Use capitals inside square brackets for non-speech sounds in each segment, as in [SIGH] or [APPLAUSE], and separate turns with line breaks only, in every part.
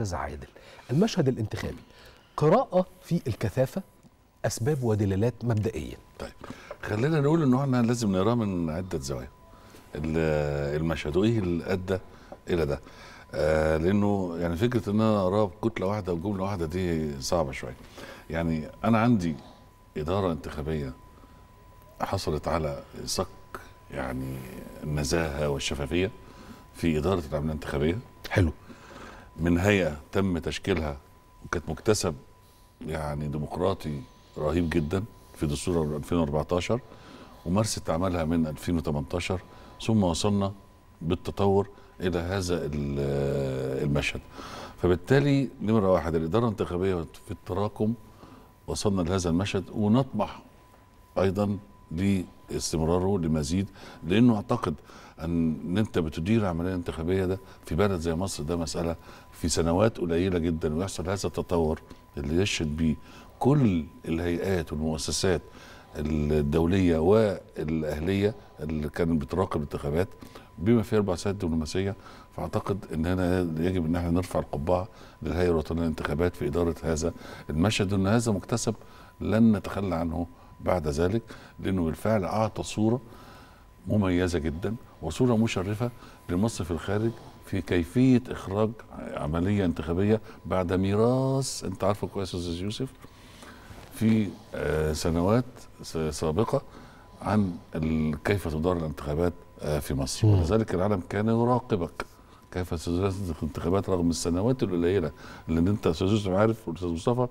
الاستاذ عادل المشهد الانتخابي قراءه في الكثافه اسباب ودلالات مبدئيه طيب
خلينا نقول ان احنا لازم نراه من عده زوايا المشهد وايه اللي ادى الى ده آه لانه يعني فكره ان انا اراه بكتله واحده وجمله واحده دي صعبه شويه يعني انا عندي اداره انتخابيه حصلت على صك يعني النزاهه والشفافيه في اداره العمليه الانتخابيه حلو من هيئه تم تشكيلها وكانت مكتسب يعني ديمقراطي رهيب جدا في دستور 2014 ومارست عملها من 2018 ثم وصلنا بالتطور الى هذا المشهد فبالتالي نمره واحد الاداره الانتخابيه في التراكم وصلنا لهذا المشهد ونطمح ايضا لاستمراره لمزيد لانه اعتقد ان انت بتدير عمليه انتخابيه ده في بلد زي مصر ده مساله في سنوات قليله جدا ويحصل هذا التطور اللي يشهد بيه كل الهيئات والمؤسسات الدوليه والاهليه اللي كانت بتراقب الانتخابات بما فيها اربع سنوات دبلوماسيه فاعتقد ان هنا يجب ان احنا نرفع القبعه للهيئه الوطنيه للانتخابات في اداره هذا المشهد ان هذا مكتسب لن نتخلى عنه بعد ذلك لانه بالفعل اعطى صوره مميزه جدا وصوره مشرفه لمصر في الخارج في كيفيه اخراج عمليه انتخابيه بعد ميراث انت عارفه كويس يا استاذ يوسف في آه، سنوات سابقه عن كيف تدار الانتخابات آه، في مصر ولذلك العالم كان يراقبك كيف تدار الانتخابات رغم السنوات القليله اللي انت استاذ يوسف عارف والاستاذ مصطفى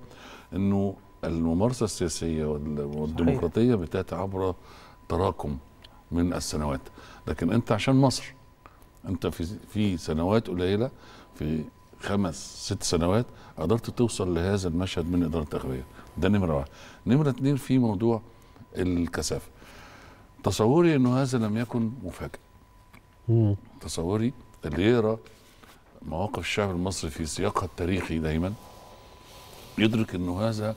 انه الممارسه السياسيه والديمقراطيه بتاتي عبر تراكم من السنوات لكن انت عشان مصر انت في في سنوات قليله في خمس ست سنوات قدرت توصل لهذا المشهد من اداره التغذيه ده نمره واحد نمره اتنين في موضوع الكثافه تصوري انه هذا لم يكن مفاجئ تصوري اللي يقرا مواقف الشعب المصري في سياقها التاريخي دايما يدرك انه هذا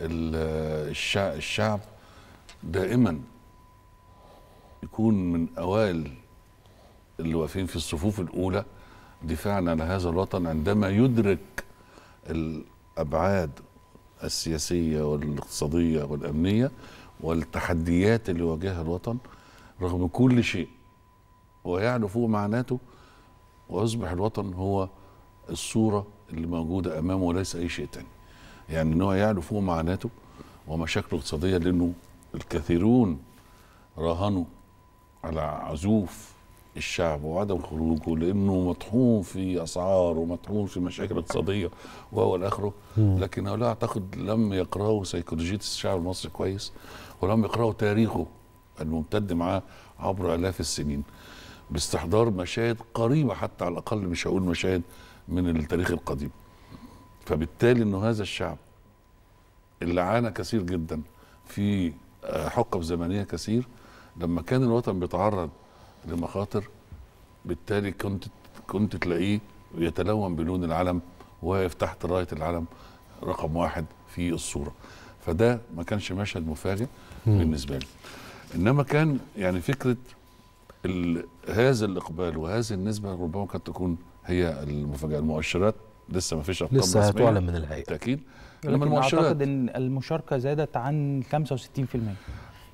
الشعب دائما يكون من اوائل اللي واقفين في الصفوف الاولى دفاعا عن هذا الوطن عندما يدرك الابعاد السياسيه والاقتصاديه والامنيه والتحديات اللي واجهها الوطن رغم كل شيء ويعرف هو معناته ويصبح الوطن هو الصوره اللي موجوده امامه وليس اي شيء تاني يعني ان هو يعرف هو معاناته ومشاكله الاقتصاديه لانه الكثيرون راهنوا على عزوف الشعب وعدم خروجه لانه مطحون في اسعار ومطحون في مشاكل اقتصاديه وهو الاخره لكن هؤلاء اعتقد لم يقراوا سيكولوجيه الشعب المصري كويس ولم يقراوا تاريخه الممتد معاه عبر الاف السنين باستحضار مشاهد قريبه حتى على الاقل مش هقول مشاهد من التاريخ القديم فبالتالي انه هذا الشعب اللي عانى كثير جدا في آه، حقب زمنيه كثير لما كان الوطن بيتعرض لمخاطر بالتالي كنت كنت تلاقيه يتلون بلون العلم واقف تحت رايه العلم رقم واحد في الصوره فده ما كانش مشهد مفاجئ بالنسبه لي انما كان يعني فكره هذا الاقبال وهذه النسبه ربما قد تكون هي المفاجاه المؤشرات لسه ما فيش ارقام لسه هتعلن من الهيئه بالتاكيد لما المؤشرات اعتقد
ان المشاركه زادت عن 65%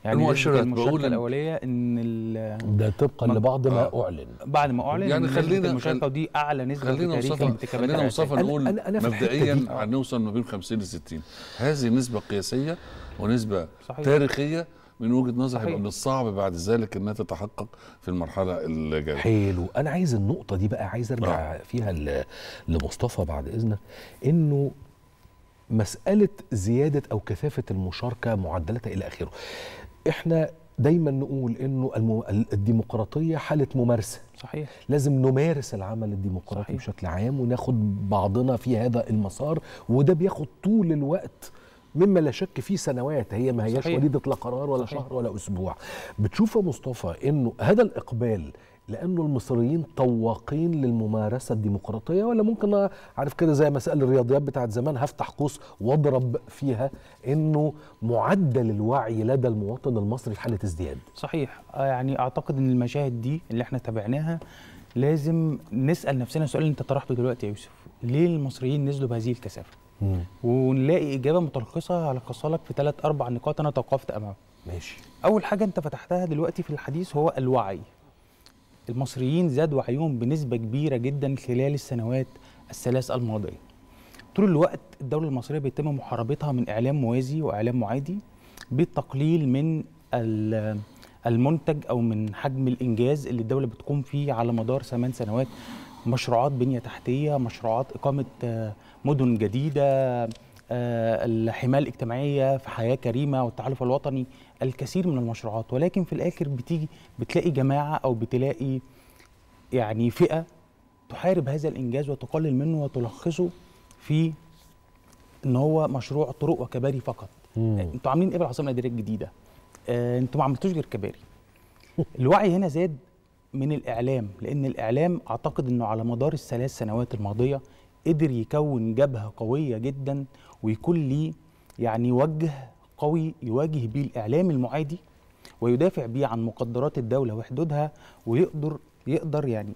يعني المؤشرات بقول
الاوليه ان ده طبقا لبعض ما آه اعلن بعد ما اعلن يعني خلينا المشاركه ودي اعلى نسبه خلينا في تاريخ الانتخابات خلينا مصطفى نقول أنا أنا مبدئيا
هنوصل ما بين 50 ل 60 هذه نسبه قياسيه ونسبه صحيح. تاريخيه من وجهه نظري هيبقى من الصعب بعد ذلك انها تتحقق في المرحله الجايه حلو انا عايز النقطه دي بقى عايز ارجع آه. فيها لمصطفى
بعد اذنك انه مساله زياده او كثافه المشاركه معدلاتها الى اخره احنا دايما نقول انه الديمقراطيه حاله ممارسه صحيح لازم نمارس العمل الديمقراطي صحيح. بشكل عام وناخد بعضنا في هذا المسار وده بياخد طول الوقت مما لا شك فيه سنوات هي ما هياش وليده لا قرار ولا صحيح. شهر ولا اسبوع بتشوف يا مصطفى انه هذا الاقبال لانه المصريين طواقين للممارسه الديمقراطيه ولا ممكن عارف كده زي مسألة الرياضيات بتاعت زمان هفتح قوس واضرب فيها انه
معدل الوعي لدى المواطن المصري في حاله ازدياد صحيح آه، يعني اعتقد ان المشاهد دي اللي احنا تابعناها لازم نسال نفسنا السؤال اللي انت طرحته دلوقتي يا يوسف ليه المصريين نزلوا بهذه الكثافه مم. ونلاقي اجابه متلخصه هلخصها لك في ثلاث اربع نقاط انا توقفت امامها ماشي اول حاجه انت فتحتها دلوقتي في الحديث هو الوعي المصريين زاد وعيهم بنسبه كبيره جدا خلال السنوات الثلاث الماضيه طول الوقت الدوله المصريه بيتم محاربتها من اعلام موازي واعلام معادي بالتقليل من المنتج او من حجم الانجاز اللي الدوله بتقوم فيه على مدار ثمان سنوات مشروعات بنيه تحتيه مشروعات اقامه آه، مدن جديده آه، الحمايه الاجتماعيه في حياه كريمه والتحالف الوطني الكثير من المشروعات ولكن في الاخر بتيجي بتلاقي جماعه او بتلاقي يعني فئه تحارب هذا الانجاز وتقلل منه وتلخصه في ان هو مشروع طرق وكباري فقط انتوا عاملين ايه بالعاصمه الاداريه الجديده آه، انتوا ما عملتوش غير كباري الوعي هنا زاد من الاعلام لان الاعلام اعتقد انه على مدار الثلاث سنوات الماضيه قدر يكون جبهه قويه جدا ويكون ليه يعني وجه قوي يواجه بيه الاعلام المعادي ويدافع بيه عن مقدرات الدوله وحدودها ويقدر يقدر يعني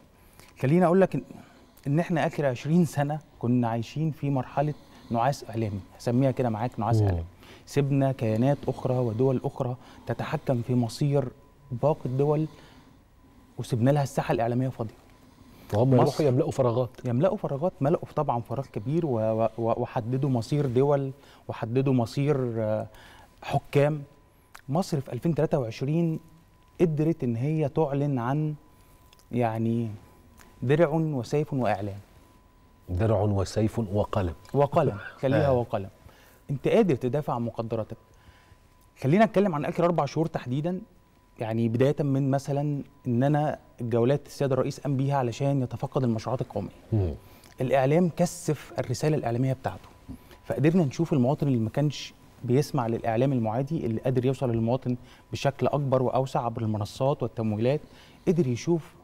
خليني اقول لك ان احنا اخر 20 سنه كنا عايشين في مرحله نعاس اعلامي هسميها كده معاك نعاس اعلامي سيبنا كيانات اخرى ودول اخرى تتحكم في مصير باقي الدول وسبنا لها الساحه الاعلاميه فاضيه وهم يروحوا يملأوا فراغات يملأوا فراغات ملأوا طبعا فراغ كبير وحددوا مصير دول وحددوا مصير آه، حكام مصر في 2023 قدرت ان هي تعلن عن يعني درع وسيف واعلام درع وسيف وقلم وقلم [LAUGHS] خليها آه. وقلم انت قادر تدافع عن مقدراتك خلينا نتكلم عن اخر اربع شهور تحديدا يعني بدايه من مثلا ان انا الجولات السيد الرئيس قام بيها علشان يتفقد المشروعات القوميه. الاعلام كثف الرساله الاعلاميه بتاعته. فقدرنا نشوف المواطن اللي ما كانش بيسمع للاعلام المعادي اللي قادر يوصل للمواطن بشكل اكبر واوسع عبر المنصات والتمويلات قدر يشوف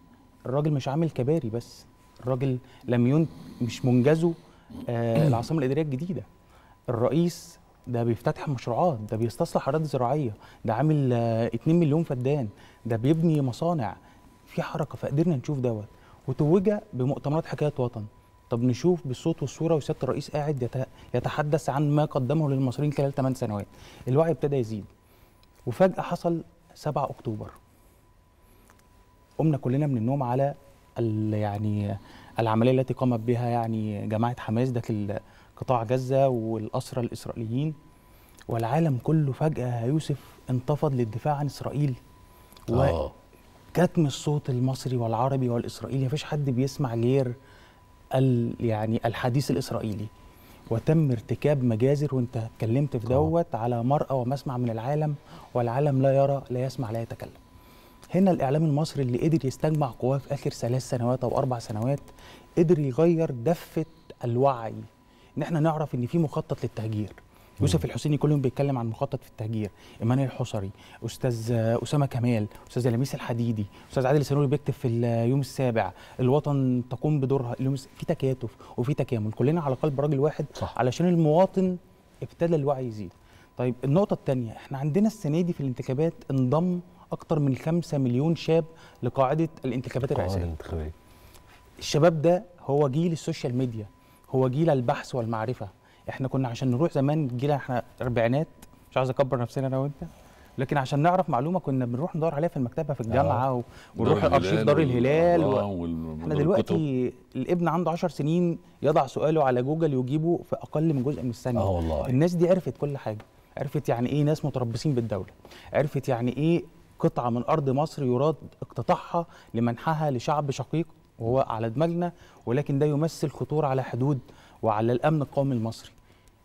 الراجل مش عامل كباري بس الراجل لم ينت مش منجزه آه العاصمه الاداريه الجديده الرئيس ده بيفتتح مشروعات ده بيستصلح اراضي زراعيه ده عامل 2 آه، مليون فدان ده بيبني مصانع في حركه فقدرنا نشوف دوت وتوج بمؤتمرات حكايه وطن طب نشوف بالصوت والصوره وسياده الرئيس قاعد يتحدث عن ما قدمه للمصريين خلال 8 سنوات الوعي ابتدى يزيد وفجاه حصل 7 اكتوبر قمنا كلنا من النوم على يعني العمليه التي قامت بها يعني جماعه حماس ده قطاع غزة والأسرى الإسرائيليين والعالم كله فجأة يوسف انتفض للدفاع عن إسرائيل آه. وكتم الصوت المصري والعربي والإسرائيلي مفيش حد بيسمع غير يعني الحديث الإسرائيلي وتم ارتكاب مجازر وانت اتكلمت في آه. دوت على مرأة ومسمع من العالم والعالم لا يرى لا يسمع لا يتكلم هنا الإعلام المصري اللي قدر يستجمع قواه في آخر ثلاث سنوات أو أربع سنوات قدر يغير دفة الوعي ان احنا نعرف ان في مخطط للتهجير يوسف الحسيني كل يوم بيتكلم عن مخطط في التهجير ايمان الحصري استاذ آه، اسامه كمال استاذ لميس الحديدي استاذ عادل السنوري بيكتب في اليوم السابع الوطن تقوم بدورها اليوم في تكاتف وفي تكامل كلنا على قلب راجل واحد صح. علشان المواطن ابتدى الوعي يزيد طيب النقطه الثانيه احنا عندنا السنه دي في الانتخابات انضم اكتر من 5 مليون شاب لقاعده الانتخابات الرئاسيه الشباب ده هو جيل السوشيال ميديا هو جيل البحث والمعرفه احنا كنا عشان نروح زمان جيل احنا اربعينات مش عايز اكبر نفسنا انا وانت لكن عشان نعرف معلومه كنا بنروح ندور عليها في المكتبه في الجامعه آه. ونروح ارشيف دار الهلال و... آه، و...
احنا دلوقتي
الابن عنده 10 سنين يضع سؤاله على جوجل يجيبه في اقل من جزء من الثانيه آه والله. الناس دي عرفت كل حاجه عرفت يعني ايه ناس متربصين بالدوله عرفت يعني ايه قطعه من ارض مصر يراد اقتطاعها لمنحها لشعب شقيق وهو على دماغنا ولكن ده يمثل خطورة على حدود وعلى الأمن القومي المصري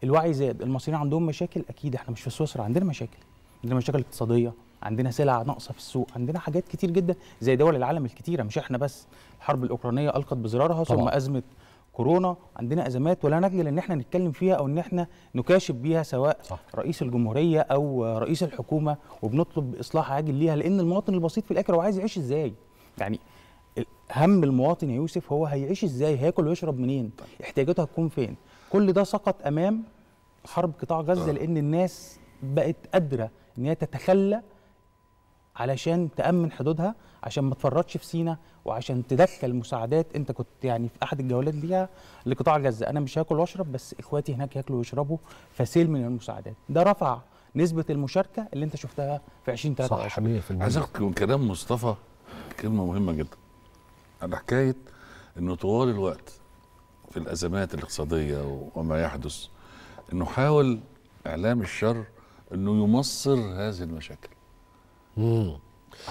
الوعي زاد المصريين عندهم مشاكل أكيد احنا مش في سويسرا عندنا مشاكل عندنا مشاكل اقتصادية عندنا سلع ناقصة في السوق عندنا حاجات كتير جدا زي دول العالم الكتيرة مش احنا بس الحرب الأوكرانية ألقت بزرارها ثم أزمة كورونا عندنا ازمات ولا نجل ان احنا نتكلم فيها او ان احنا نكاشف بيها سواء صح. رئيس الجمهوريه او رئيس الحكومه وبنطلب اصلاح عاجل ليها لان المواطن البسيط في الاخر هو عايز يعيش ازاي يعني هم المواطن يا يوسف هو هيعيش ازاي هياكل ويشرب منين احتياجاته هتكون فين كل ده سقط امام حرب قطاع غزه آه. لان الناس بقت قادره ان هي تتخلى علشان تامن حدودها عشان ما تفرطش في سينا وعشان تدخل مساعدات انت كنت يعني في احد الجولات ليها لقطاع غزه انا مش هاكل واشرب بس اخواتي هناك ياكلوا ويشربوا فسيل من المساعدات ده رفع نسبه المشاركه اللي انت شفتها في 20 23 صح 100% عايز
اذكر كلام مصطفى كلمه مهمه جدا على حكايه انه طوال الوقت في الازمات الاقتصاديه وما يحدث انه حاول اعلام الشر انه يمصر هذه المشاكل. امم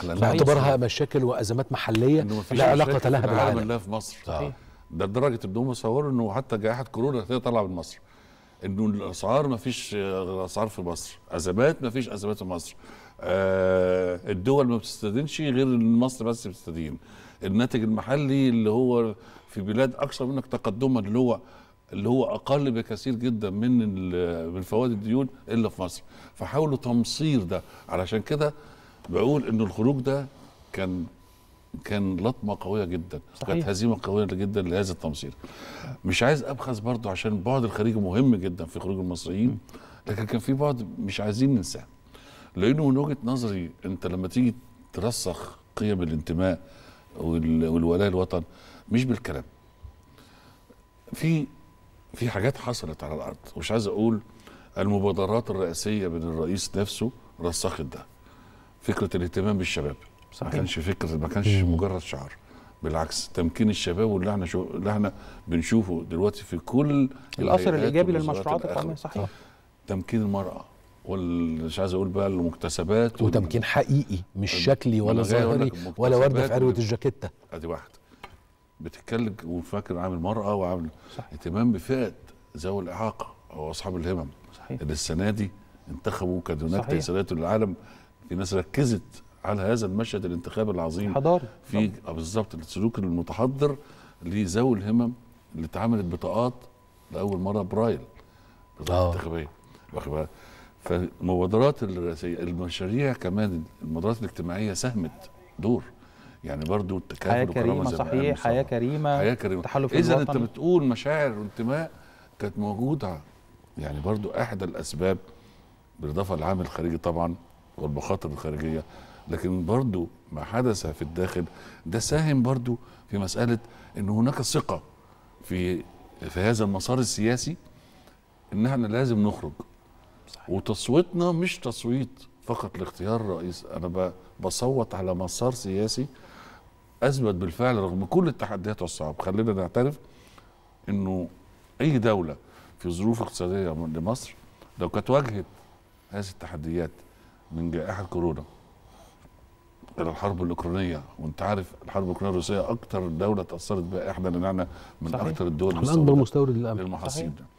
باعتبارها
مشاكل وازمات محليه لا علاقه لها بالعالم
لا في مصر آه. ده لدرجه ان هم صوروا انه حتى جائحه كورونا هي طالعه من مصر انه الاسعار ما فيش آه، اسعار في مصر ازمات ما فيش ازمات في مصر آه الدول ما بتستدينش غير مصر بس بتستدين الناتج المحلي اللي هو في بلاد اكثر منك تقدما اللي هو اللي هو اقل بكثير جدا من من فوائد الديون الا في مصر فحاولوا تمصير ده علشان كده بقول ان الخروج ده كان كان لطمه قويه جدا كانت هزيمه قويه جدا لهذا التمصير مش عايز ابخس برضه عشان البعد الخارجي مهم جدا في خروج المصريين لكن كان في بعد مش عايزين ننساه لانه من وجهه نظري انت لما تيجي ترسخ قيم الانتماء والولاء الوطن مش بالكلام في في حاجات حصلت على الارض مش عايز اقول المبادرات الرئاسيه من الرئيس نفسه رسخت ده فكره الاهتمام بالشباب صحيح ما كانش فكره ما كانش مجرد شعار بالعكس تمكين الشباب واللي احنا شو... اللي احنا بنشوفه دلوقتي في كل الاثر الايجابي للمشروعات القوميه صحيح تمكين المراه مش عايز اقول بقى المكتسبات وتمكين حقيقي مش شكلي ولا ظاهري ولا ورده في عروه الجاكيته ادي واحده بتتكلم وفاكر عامل مرأة وعامل اهتمام بفئة ذوي الإعاقة أو أصحاب الهمم صحيح. اللي السنة دي انتخبوا كانت هناك تيسيرات للعالم في ناس ركزت على هذا المشهد الانتخابي العظيم حضاري في آه، بالظبط السلوك المتحضر لذوي الهمم اللي اتعملت بطاقات لأول مرة برايل بطاقات آه. انتخابية واخد بالك فالمبادرات الرئاسيه المشاريع كمان المبادرات الاجتماعيه ساهمت دور يعني برضو التكافل حياه كريمه صحيح حياه كريمه حياه كريمه تحالف اذا انت بتقول مشاعر وانتماء كانت موجوده يعني برضو احدى الاسباب بالاضافه للعامل الخارجي طبعا والمخاطر الخارجيه لكن برضو ما حدث في الداخل ده ساهم برضو في مساله ان هناك ثقه في في هذا المسار السياسي ان احنا لازم نخرج صحيح. وتصويتنا مش تصويت فقط لاختيار رئيس انا بصوت على مسار سياسي اثبت بالفعل رغم كل التحديات والصعاب خلينا نعترف انه اي دوله في ظروف اقتصاديه لمصر لو كانت واجهت هذه التحديات من جائحه كورونا الى الحرب الاوكرانيه وانت عارف الحرب الاوكرانيه الروسيه اكثر دوله تاثرت بها احنا لان احنا من اكثر الدول المستورده اكبر مستورد للمحاصيل